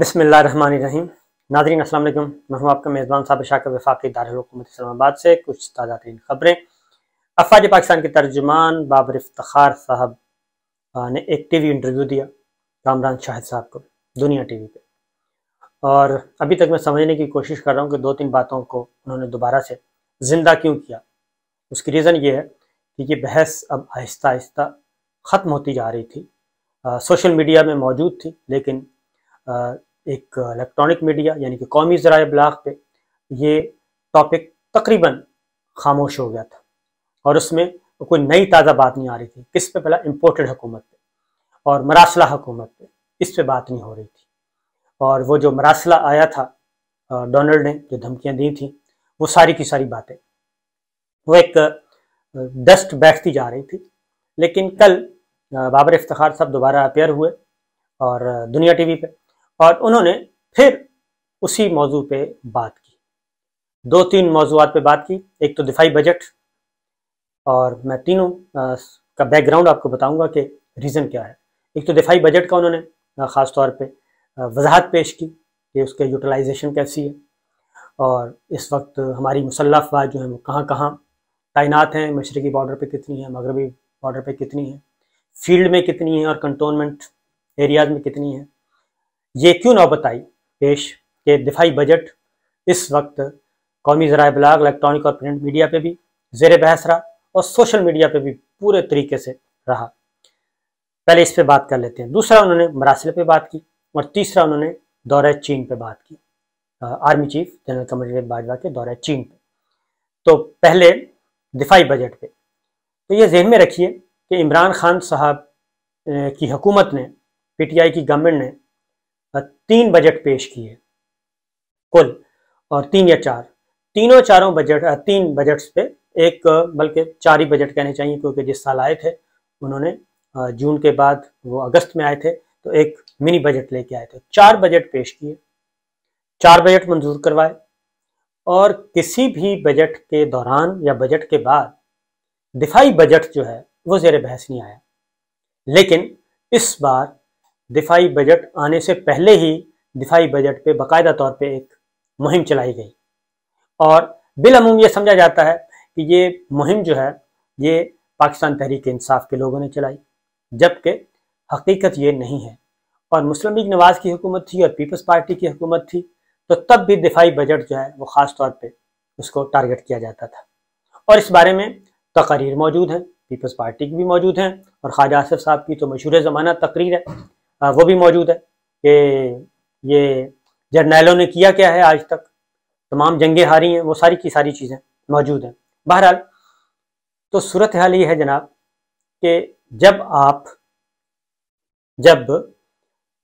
बसमिल नाजरीन असल वालेकुम मैं हूँ आपका मेज़बान साहब शाह वफाक दारकूमत इस्लामाबाद से कुछ ताज़ा तरीन खबरें अफवाज पाकिस्तान के तर्जुमान बाबर इफ्तार साहब ने एक टी वी इंटरव्यू दिया कामरान शाहिद साहब को दुनिया टी वी पर और अभी तक मैं समझने की कोशिश कर रहा हूँ कि दो तीन बातों को उन्होंने दोबारा से ज़िंदा क्यों किया उसकी रीज़न ये है कि ये बहस अब आहिस्ता आहिस्ता ख़त्म होती जा रही थी आ, सोशल मीडिया में मौजूद थी लेकिन एक इलेक्ट्रॉनिक मीडिया यानी कि कौमी ज़रा ब्लाग पे ये टॉपिक तकरीबन खामोश हो गया था और उसमें कोई नई ताज़ा बात नहीं आ रही थी किस पे पहला इम्पोर्टेड हुकूमत पे और मरासला हुकूमत पे इस पे बात नहीं हो रही थी और वो जो मरासला आया था डोनल्ड ने जो धमकियाँ दी थी वो सारी की सारी बातें वो एक डस्ट बैठती जा रही थी लेकिन कल बाबर इफ्तार साहब दोबारा अपेयर हुए और दुनिया टीवी पे और उन्होंने फिर उसी मौजू पे बात की दो तीन मौजूद पे बात की एक तो दिफाई बजट और मैं तीनों का बैकग्राउंड आपको बताऊंगा कि रीज़न क्या है एक तो दिफाई बजट का उन्होंने ख़ास तौर पे वजाहत पेश की कि उसके यूटिलाइजेशन कैसी है और इस वक्त हमारी मुसल्ह अफवाज जो है वो कहाँ कहाँ तैनात हैं मशरकी बॉर्डर पर कितनी है मगरबी बॉर्डर पर कितनी है फील्ड में कितनी है और कंटोनमेंट एरियाज़ में कितनी है ये क्यों ना बताई पेश के दिफाई बजट इस वक्त कौमी ज़रा ब्लाग इलेक्ट्रॉनिक और प्रिंट मीडिया पे भी जेर बहस रहा और सोशल मीडिया पे भी पूरे तरीके से रहा पहले इस पे बात कर लेते हैं दूसरा उन्होंने मरासिल पे बात की और तीसरा उन्होंने दौरे चीन पे बात की army chief general Qamar Bajwa के दौरे चीन पे तो पहले दिफाई बजट पे तो ये जहन में रखिए कि इमरान खान साहब की हुकूमत ने आई की गवर्नमेंट ने तीन बजट पेश किए कुल और तीन या चार तीनों चारों बजट तीन बजट्स पे एक बल्कि चार ही बजट कहने चाहिए क्योंकि जिस साल आए थे उन्होंने जून के बाद वो अगस्त में आए थे तो एक मिनी बजट लेके आए थे चार बजट पेश किए चार बजट मंजूर करवाए और किसी भी बजट के दौरान या बजट के बाद दिफाई बजट जो है वो जेर बहस नहीं आया लेकिन इस बार दिफाई बजट आने से पहले ही दिफाई बजट पे बाकायदा तौर पे एक मुहिम चलाई गई और बिलमूम यह समझा जाता है कि ये मुहिम जो है ये पाकिस्तान तहरीक इंसाफ के लोगों ने चलाई जबकि हकीकत ये नहीं है और मुस्लिम लीग नवाज की हुकूमत थी और पीपल्स पार्टी की हुकूमत थी तो तब भी दिफाई बजट जो है वो ख़ास तौर पर उसको टारगेट किया जाता था और इस बारे में तकरीर मौजूद हैं पीपल्स पार्टी की भी मौजूद हैं और ख्वाजा आसफ साहब की तो मशहूर ज़माना तकरीर है हाँ, वो भी मौजूद है कि ये जर्नैलों ने किया क्या है आज तक तमाम जंगें हारी हैं वो सारी की सारी चीज़ें मौजूद हैं बहरहाल तो सूरत हाल ये है जनाब कि जब आप जब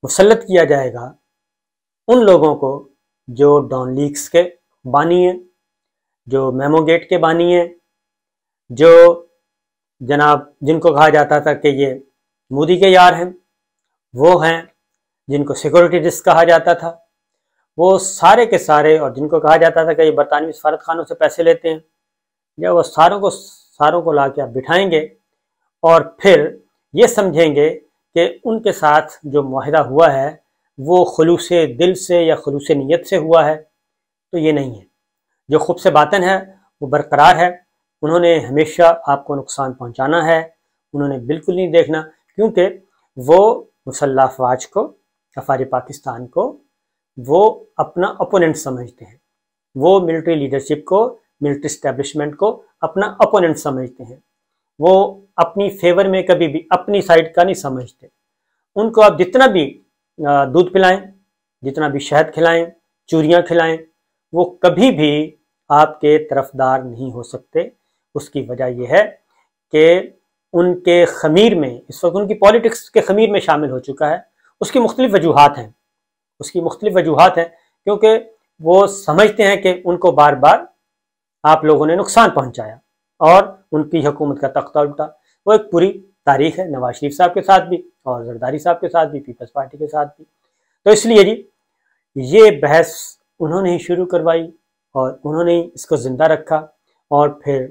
मुसलत किया जाएगा उन लोगों को जो डॉन लीक्स के बानी हैं जो मेमोगेट के बानी हैं जो जनाब जिनको कहा जाता था कि ये मोदी के यार हैं वो हैं जिनको सिक्योरिटी रिस्क कहा जाता था वो सारे के सारे और जिनको कहा जाता था कि ये बरतानवी सफारत खानों से पैसे लेते हैं जब वो सारों को सारों को ला के आप बिठाएंगे और फिर ये समझेंगे कि उनके साथ जो माहिदा हुआ है वो खलूस दिल से या खलूस नीयत से हुआ है तो ये नहीं है जो खूब से बातन है वो बरकरार है उन्होंने हमेशा आपको नुकसान पहुंचाना है उन्होंने बिल्कुल नहीं देखना क्योंकि वो मुसल्ला अफवाज को अफार पाकिस्तान को वो अपना अपोनेंट समझते हैं वो मिलिट्री लीडरशिप को मिलिट्री स्टैब्लिशमेंट को अपना अपोनेंट समझते हैं वो अपनी फेवर में कभी भी अपनी साइड का नहीं समझते उनको आप जितना भी दूध पिलाएं जितना भी शहद खिलाएं चूरियाँ खिलाएं वो कभी भी आपके तरफदार नहीं हो सकते उसकी वजह यह है कि उनके खमीर में इस वक्त उनकी पॉलिटिक्स के खमीर में शामिल हो चुका है उसकी मुख्तलिफ वजूहत हैं उसकी मुख्तलिफ वजूहत हैं क्योंकि वो समझते हैं कि उनको बार बार आप लोगों ने नुकसान पहुंचाया और उनकी हुकूमत का तख्ता उल्टा वो एक पूरी तारीख है नवाज शरीफ साहब के साथ भी और जरदारी साहब के साथ भी पीपल्स पार्टी के साथ भी तो इसलिए जी ये बहस उन्होंने ही शुरू करवाई और उन्होंने ही इसको ज़िंदा रखा और फिर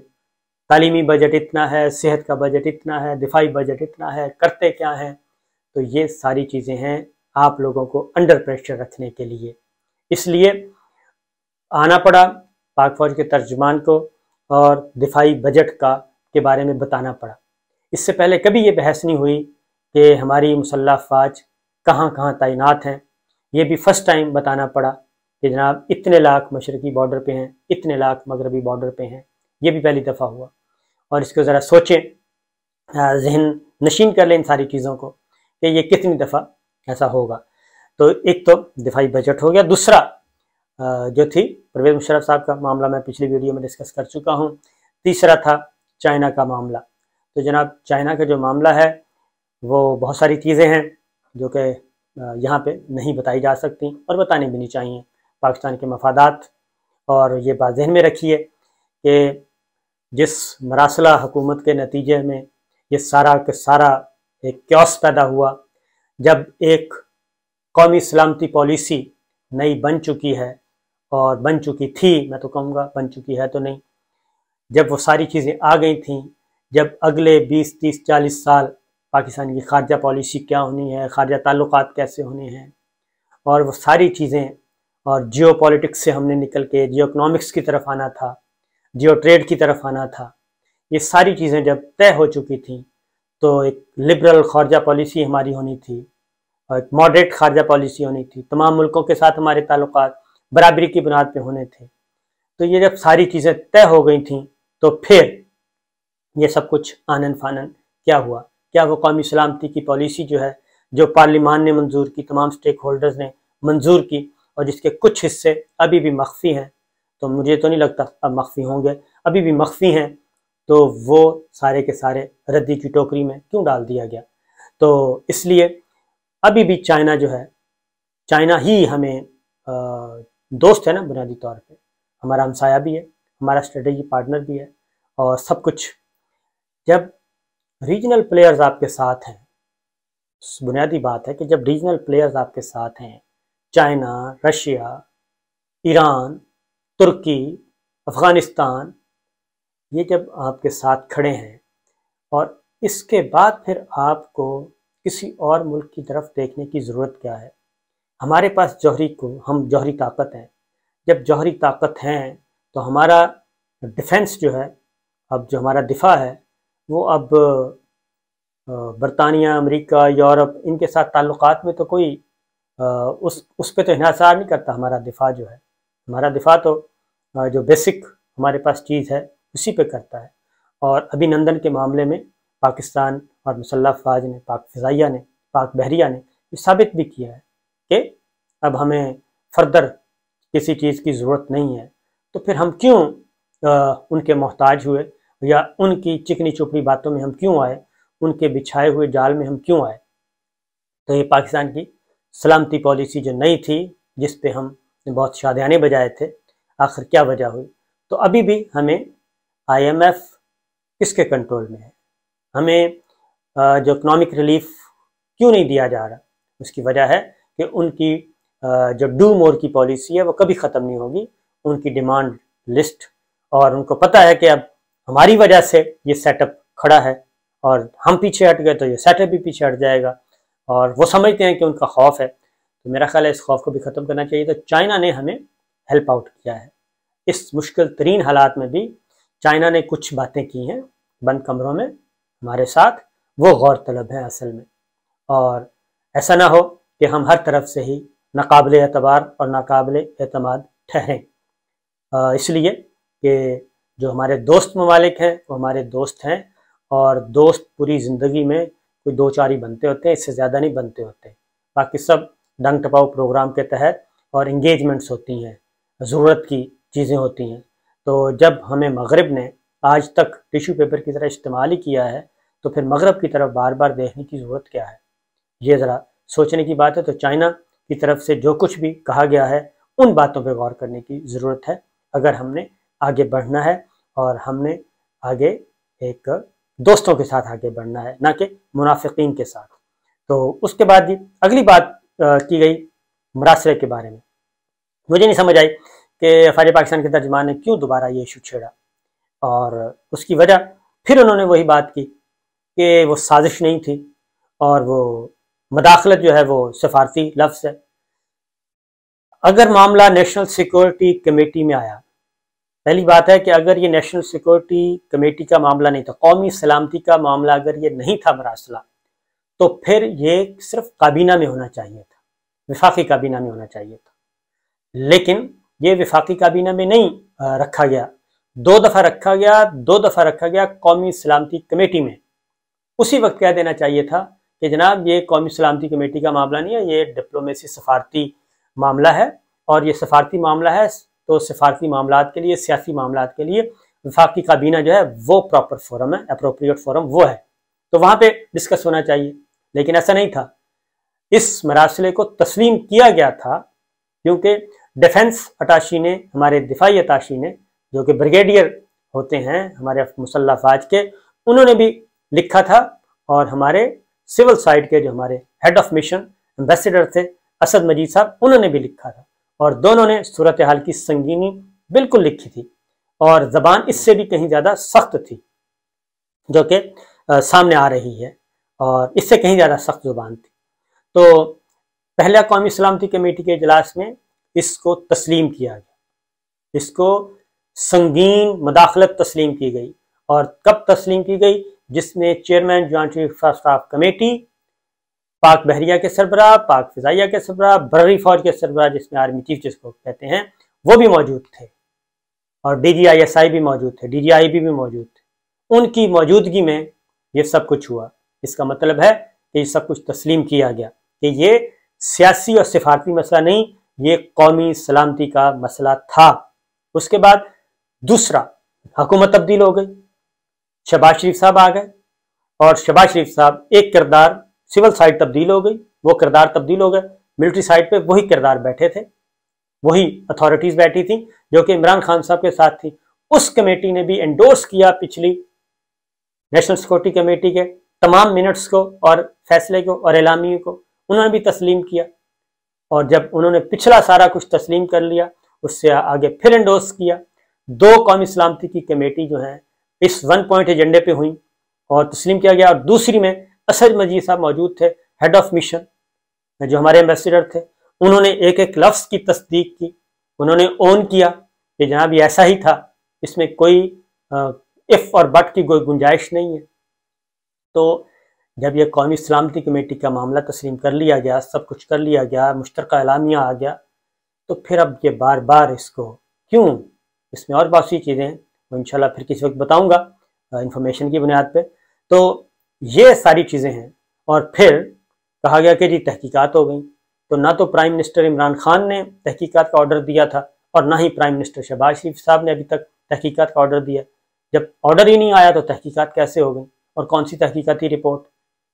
तालीमी बजट इतना है सेहत का बजट इतना है दिफाई बजट इतना है करते क्या हैं तो ये सारी चीज़ें हैं आप लोगों को अंडर प्रेशर रखने के लिए इसलिए आना पड़ा पाक फौज के तर्जमान को और दिफाई बजट का के बारे में बताना पड़ा इससे पहले कभी ये बहस नहीं हुई कि हमारी मुसल्ह फौज कहाँ कहाँ तैनात हैं ये भी फ़र्स्ट टाइम बताना पड़ा कि जनाब इतने लाख मशरकी बॉर्डर पे हैं इतने लाख मगरबी बॉर्डर पे हैं ये भी पहली दफ़ा हुआ और इसको ज़रा सोचें जहन नशीन कर लें इन सारी चीज़ों को कि ये कितनी दफ़ा ऐसा होगा तो एक तो दिफाई बजट हो गया दूसरा जो थी परवेज मुशरफ साहब का मामला मैं पिछली वीडियो में डिस्कस कर चुका हूँ तीसरा था चाइना का मामला तो जनाब चाइना का जो मामला है वो बहुत सारी चीज़ें हैं जो कि यहाँ पे नहीं बताई जा सकती और बतानी भी नहीं चाहिए पाकिस्तान के मफादात और ये बात जहन में रखिए कि जिस मरासला हुकूमत के नतीजे में ये सारा के सारा एक क्योस पैदा हुआ जब एक कौमी सलामती पॉलिसी नई बन चुकी है और बन चुकी थी मैं तो कहूँगा बन चुकी है तो नहीं जब वो सारी चीज़ें आ गई थी जब अगले 20 30 40 साल पाकिस्तान की खारजा पॉलिसी क्या होनी है खारजा ताल्लुक कैसे होने हैं और वो सारी चीज़ें और जियो से हमने निकल के जियो की तरफ आना था जियो ट्रेड की तरफ आना था ये सारी चीज़ें जब तय हो चुकी थी तो एक लिबरल खारजा पॉलिसी हमारी होनी थी और एक मॉडरेट खारजा पॉलिसी होनी थी तमाम मुल्कों के साथ हमारे ताल्लुक बराबरी की बुनियाद पर होने थे तो ये जब सारी चीज़ें तय हो गई थी तो फिर ये सब कुछ आनन फानन क्या हुआ क्या वो कौमी सलामती की पॉलिसी जो है जो पार्लिमान ने मंजूर की तमाम स्टेक होल्डर्स ने मंजूर की और जिसके कुछ हिस्से अभी भी मख्फी हैं तो मुझे तो नहीं लगता अब मख्फी होंगे अभी भी मख्फी हैं तो वो सारे के सारे रद्दी की टोकरी में क्यों डाल दिया गया तो इसलिए अभी भी चाइना जो है चाइना ही हमें आ, दोस्त है ना बुनियादी तौर पे हमारा हमसाया भी है हमारा स्ट्रेटेजी पार्टनर भी है और सब कुछ जब रीजनल प्लेयर्स आपके साथ हैं बुनियादी बात है कि जब रीजनल प्लेयर्स आपके साथ हैं चाइना रशिया ईरान तुर्की अफ़गानिस्तान ये जब आपके साथ खड़े हैं और इसके बाद फिर आपको किसी और मुल्क की तरफ देखने की ज़रूरत क्या है हमारे पास जौहरी को हम जौहरी ताकत हैं जब जौहरी ताकत हैं तो हमारा डिफेंस जो है अब जो हमारा दिफा है वो अब बरतानिया अमेरिका यूरोप इनके साथ ताल्लुकात में तो कोई उस उस पर तो इनासार नहीं करता हमारा दिफा जो है हमारा दिफा तो जो बेसिक हमारे पास चीज़ है उसी पे करता है और अभिनंदन के मामले में पाकिस्तान और मुसल्ला फाज ने पाक फ़जाइया ने पाक बहरिया ने ये साबित भी किया है कि अब हमें फर्दर किसी चीज़ की ज़रूरत नहीं है तो फिर हम क्यों उनके मोहताज हुए या उनकी चिकनी चुपड़ी बातों में हम क्यों आए उनके बिछाए हुए जाल में हम क्यों आए तो ये पाकिस्तान की सलामती पॉलिसी जो नई थी जिस पे हम ने बहुत शादियाने बजाए थे आखिर क्या वजह हुई तो अभी भी हमें आईएमएफ किसके कंट्रोल में है हमें जो इकनॉमिक रिलीफ क्यों नहीं दिया जा रहा उसकी वजह है कि उनकी जो डू मोर की पॉलिसी है वो कभी ख़त्म नहीं होगी उनकी डिमांड लिस्ट और उनको पता है कि अब हमारी वजह से ये सेटअप खड़ा है और हम पीछे हट गए तो ये सेटअप भी पीछे हट जाएगा और वो समझते हैं कि उनका खौफ है तो मेरा ख्याल है इस खौफ को भी ख़त्म करना चाहिए तो चाइना ने हमें हेल्प आउट किया है इस मुश्किल तरीन हालात में भी चाइना ने कुछ बातें की हैं बंद कमरों में हमारे साथ वो गौर तलब है असल में और ऐसा ना हो कि हम हर तरफ से ही नाकबिल एतबार और नाकबिल अतमाद ठहरें इसलिए कि जो हमारे दोस्त ममालिक हैं वो हमारे दोस्त हैं और दोस्त पूरी ज़िंदगी में कोई दो चार ही बनते होते हैं इससे ज़्यादा नहीं बनते होते बाकी सब डंग टपाऊ प्रोग्राम के तहत और इंगेजमेंट्स होती हैं ज़रूरत की चीज़ें होती हैं तो जब हमें मगरब ने आज तक टिशू पेपर की तरह इस्तेमाल ही किया है तो फिर मगरब की तरफ बार बार देखने की ज़रूरत क्या है ये ज़रा सोचने की बात है तो चाइना की तरफ से जो कुछ भी कहा गया है उन बातों पर गौर करने की ज़रूरत है अगर हमने आगे बढ़ना है और हमने आगे एक दोस्तों के साथ आगे बढ़ना है ना कि मुनाफिक के साथ तो उसके बाद ही अगली बात की गई मुरासरे के बारे में मुझे नहीं समझ आई कि फ़ार पाकिस्तान के तर्जमान ने क्यों दोबारा ये इशू छेड़ा और उसकी वजह फिर उन्होंने वही बात की कि वो साजिश नहीं थी और वो मदाखलत जो है वो सफारती लफ्ज़ है अगर मामला नेशनल सिक्योरिटी कमेटी में आया पहली बात है कि अगर ये नेशनल सिक्योरिटी कमेटी का मामला नहीं था कौमी सलामती का मामला अगर ये नहीं था मरासला तो फिर ये सिर्फ काबीना में होना चाहिए था विफाकी काबीना में होना चाहिए था लेकिन ये विफाकी काबीना में नहीं रखा गया दो दफ़ा रखा गया दो दफ़ा रखा गया कौमी सलामती कमेटी में उसी वक्त कह देना चाहिए था कि जनाब ये कौमी सलामती कमेटी का मामला नहीं है ये डिप्लोमेसी सफारती मामला है और ये सफारती मामला है तो सफारती मामला के लिए सियासी मामला के लिए विफाकी काबीना जो है वो प्रॉपर फोरम है अप्रोप्रियट फोरम वो है तो वहाँ पे डिस्कस होना चाहिए लेकिन ऐसा नहीं था इस मरासले को तस्लीम किया गया था क्योंकि डिफेंस अटाशी ने हमारे दिफाई अताशी ने जो कि ब्रिगेडियर होते हैं हमारे मुसल्ला फाज के उन्होंने भी लिखा था और हमारे सिविल साइड के जो हमारे हेड ऑफ मिशन एम्बेसडर थे असद मजीद साहब उन्होंने भी लिखा था और दोनों ने सूरत हाल की संगीनी बिल्कुल लिखी थी और ज़बान इससे भी कहीं ज़्यादा सख्त थी जो कि सामने आ रही है और इससे कहीं ज़्यादा सख्त ज़ुबान थी तो पहले कौमी सलामती कमेटी के इजलास में इसको तस्लीम किया गया इसको संगीन मदाखलत तस्लीम की गई और कब तस्लीम की गई जिसमें chairman joint chief staff committee Pak बहरिया के सरबराह पाक फ़िज़ाइया के सरबराह बररी फौज के सरबराह जिसमें आर्मी चीफ जिसको कहते हैं वो भी मौजूद थे और D G I S I भी मौजूद थे डी जी आई बी भी मौजूद थे उनकी मौजूदगी में ये सब कुछ हुआ इसका मतलब है कि सब कुछ तस्लीम किया गया कि ये सियासी और सिफारती मसला नहीं ये कौमी सलामती का मसला था उसके बाद दूसरा हुकूमत तब्दील हो गई शबाज शरीफ साहब आ गए और शबाज शरीफ साहब एक किरदार सिविल साइड तब्दील हो गई वो किरदार तब्दील हो गए मिलिट्री साइड पे वही किरदार बैठे थे वही अथॉरिटीज बैठी थी जो कि इमरान खान साहब के साथ थी उस कमेटी ने भी एंडोर्स किया पिछली नेशनल सिक्योरिटी कमेटी के तमाम मिनट्स को और फैसले को और एलामियों को उन्होंने भी तस्लीम किया और जब उन्होंने पिछला सारा कुछ तस्लीम कर लिया उससे आगे फिर इंडोस किया दो कौमी सलामती की कमेटी जो है इस वन पॉइंट एजेंडे पे हुई और तस्लीम किया गया और दूसरी में असद मजीद साहब मौजूद थे हेड ऑफ मिशन जो हमारे एम्बेसडर थे उन्होंने एक एक लफ्स की तस्दीक की उन्होंने ओन किया कि जहाँ भी ऐसा ही था इसमें कोई इफ़ और बट की कोई गुंजाइश नहीं है तो जब यह कौमी सलामती कमेटी का मामला तस्लीम कर लिया गया सब कुछ कर लिया गया मुश्तर एलामिया आ गया तो फिर अब ये बार बार इसको क्यों इसमें और बहुत सी चीज़ें वो इन फिर किसी वक्त बताऊँगा इन्फॉर्मेशन की बुनियाद पर तो ये सारी चीज़ें हैं और फिर कहा गया कि जी तहकीकत हो गई तो ना तो प्राइम मिनिस्टर इमरान खान ने तहकीक़त का ऑर्डर दिया था और ना ही प्राइम मिनिस्टर शहबाज शरीफ साहब ने अभी तक तहकीकत का ऑर्डर दिया जब ऑर्डर ही नहीं आया तो तहकीकात कैसे हो गई और कौन सी तहकीकती रिपोर्ट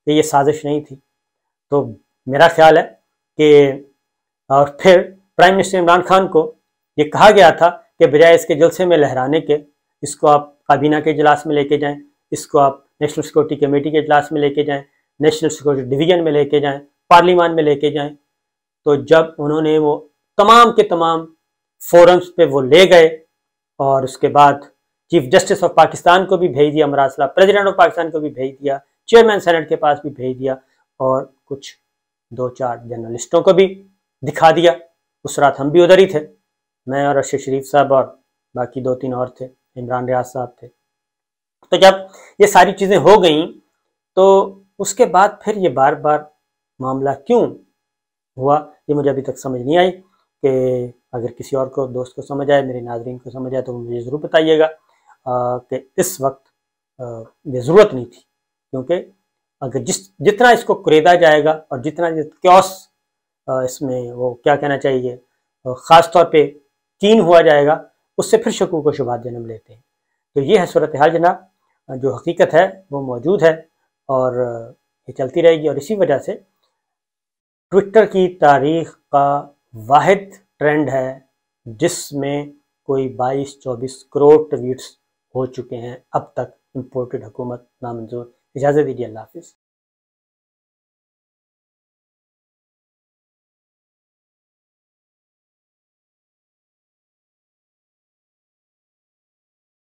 कि ये साजिश नहीं थी तो मेरा ख्याल है कि और फिर प्राइम मिनिस्टर इमरान खान को ये कहा गया था कि बजाय इसके जलसे में लहराने के इसको आप काबीना के इजलास में लेके जाएं इसको आप नेशनल सिक्योरिटी कमेटी के इजलास में लेके जाएं नेशनल सिक्योरिटी डिवीजन में लेके जाएं पार्लियामान में लेके जाएं तो जब उन्होंने वो तमाम के तमाम फोरम्स पे वो ले गए और उसके बाद चीफ जस्टिस ऑफ पाकिस्तान को भी भेज दिया अमरासला प्रेसिडेंट ऑफ पाकिस्तान को भी भेज दिया चेयरमैन सेनेट के पास भी भेज दिया और कुछ दो चार जर्नलिस्टों को भी दिखा दिया उस रात हम भी उधर ही थे मैं और अर्शद शरीफ साहब और बाकी दो तीन और थे इमरान रियाज साहब थे तो जब ये सारी चीज़ें हो गई तो उसके बाद फिर ये बार बार मामला क्यों हुआ ये मुझे अभी तक समझ नहीं आई कि अगर किसी और को दोस्त को समझ आए मेरे नाजरन को समझ आए तो मुझे ज़रूर बताइएगा कि इस वक्त ये ज़रूरत नहीं थी क्योंकि अगर जिस जितना इसको खरीदा जाएगा और जितना क्योस इसमें वो क्या कहना चाहिए ख़ास तौर पे कीन हुआ जाएगा उससे फिर शकू को शुभा जन्म लेते हैं तो ये है सूरत हाल जनाब जो हकीकत है वो मौजूद है और ये चलती रहेगी और इसी वजह से ट्विटर की तारीख का वाद ट्रेंड है जिसमें कोई 22-24 करोड़ ट्वीट्स हो चुके हैं अब तक इम्पोर्टेड हुकूमत नामंजूर इजाज़त दीजिए अल्लाह हाफिज़